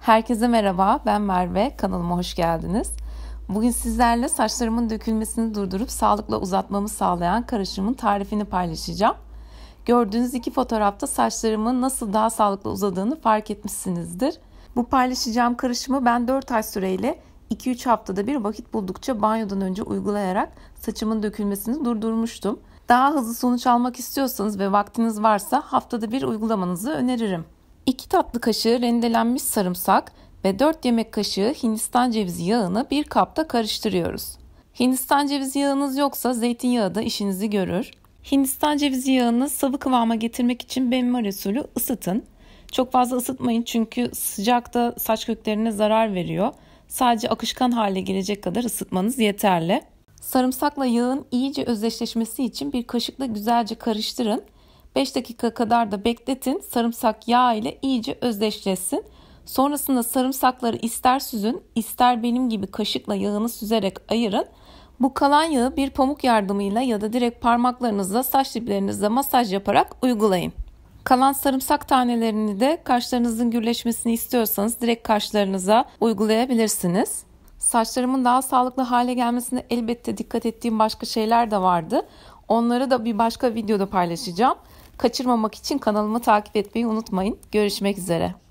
Herkese merhaba, ben Merve. Kanalıma hoş geldiniz. Bugün sizlerle saçlarımın dökülmesini durdurup sağlıkla uzatmamı sağlayan karışımın tarifini paylaşacağım. Gördüğünüz iki fotoğrafta saçlarımın nasıl daha sağlıklı uzadığını fark etmişsinizdir. Bu paylaşacağım karışımı ben 4 ay süreyle 2-3 haftada bir vakit buldukça banyodan önce uygulayarak saçımın dökülmesini durdurmuştum. Daha hızlı sonuç almak istiyorsanız ve vaktiniz varsa haftada bir uygulamanızı öneririm. 2 tatlı kaşığı rendelenmiş sarımsak ve 4 yemek kaşığı Hindistan cevizi yağını bir kapta karıştırıyoruz. Hindistan cevizi yağınız yoksa zeytinyağı da işinizi görür. Hindistan cevizi yağını sıvı kıvama getirmek için benmari usulü ısıtın. Çok fazla ısıtmayın çünkü sıcakta saç köklerine zarar veriyor. Sadece akışkan hale gelecek kadar ısıtmanız yeterli. Sarımsakla yağın iyice özdeşleşmesi için bir kaşıkla güzelce karıştırın 5 dakika kadar da bekletin. Sarımsak yağ ile iyice özdeşleşsin. Sonrasında sarımsakları ister süzün, ister benim gibi kaşıkla yağını süzerek ayırın. Bu kalan yağı bir pamuk yardımıyla ya da direkt parmaklarınızla saç diplerinizle masaj yaparak uygulayın. Kalan sarımsak tanelerini de kaşlarınızın gürleşmesini istiyorsanız direkt kaşlarınıza uygulayabilirsiniz. Saçlarımın daha sağlıklı hale gelmesine elbette dikkat ettiğim başka şeyler de vardı. Onları da bir başka videoda paylaşacağım. Kaçırmamak için kanalımı takip etmeyi unutmayın. Görüşmek üzere.